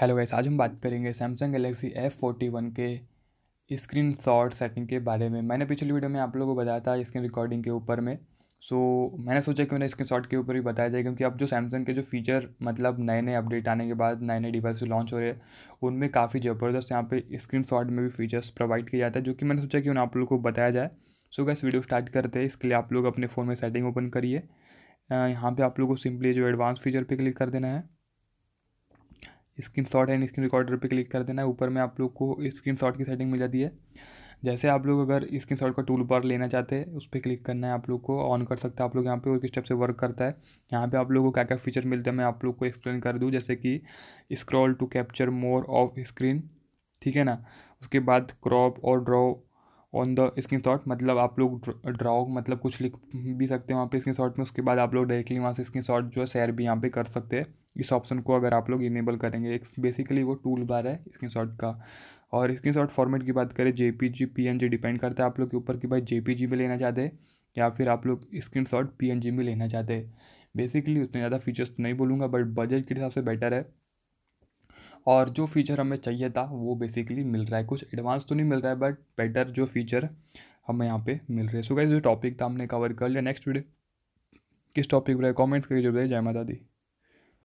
hello guys आज हम बात करेंगे Samsung Galaxy F forty one के स्क्रीन शॉट सेटिंग के बारे में मैंने पिछली वीडियो में आप लोगों को बताया था स्क्रीन रिकॉर्डिंग के ऊपर में सो so, मैंने सोचा कि उन्हें स्क्रीन शॉट के ऊपर ही बताया जाए क्योंकि अब जो सैमसंग के जो फीचर मतलब नए नए अपडेट आने के बाद नए नए डिवाइस लॉन्च हो रहे हैं उनमें काफ़ी ज़बरदस्त यहाँ पे स्क्रीन शॉट में भी फीचर्स प्रोवाइड किया जाता है जो कि मैंने सोचा कि उन्हें आप लोग को बताया जाए सो गैस वीडियो स्टार्ट करते हैं इसके लिए आप लोग अपने फ़ोन में सेटिंग ओपन करिए यहाँ पर आप लोग को सिंपली जो एडवांस फीचर पर क्लिक कर देना है screenshot and screen recorder पर क्लिक कर देना है ऊपर में आप लोग को स्क्रीन शॉट की सेटिंग मिल जाती है जैसे आप लोग अगर स्क्रीन शॉट का टूल बार लेना चाहते हैं उस पर क्लिक करना है आप लोग को ऑन कर सकते हैं आप लोग यहाँ पे और किस स्टेप से वर्क करता है यहाँ पे आप लोगों को क्या क्या फीचर मिलते हैं मैं आप लोग को एक्सप्लेन कर दूँ जैसे कि scroll to capture more of screen ठीक है ना उसके बाद क्रॉप और draw on the screenshot मतलब आप लोग ड्रॉ मतलब कुछ लिख भी सकते हैं वहाँ पे स्क्रीन शॉट में उसके बाद आप लोग डायरेक्टली वहाँ से स्क्रीन शॉट जो है शेयर भी यहाँ पे कर सकते हैं इस ऑप्शन को अगर आप लोग इनेबल करेंगे एक बेसिकली वो टूल बार है स्क्रीन शॉट का और स्क्रीन शॉट फॉर्मेट की बात करें J P G P N G depend करता है आप लोग के ऊपर कि भाई जे पी जी में लेना चाहते हैं या फिर आप लोग screenshot P N G में लेना चाहते हैं बेसिकली उतने ज़्यादा फीचर्स तो नहीं बोलूँगा बट बजट के हिसाब से बेटर है और जो फीचर हमें चाहिए था वो बेसिकली मिल रहा है कुछ एडवांस तो नहीं मिल रहा है बट बेटर जो फीचर हमें यहाँ पे मिल रहे हैं सो गाइज जो टॉपिक था हमने कवर कर लिया नेक्स्ट वीडियो किस टॉपिक पर कमेंट करके जरूर जय माता दी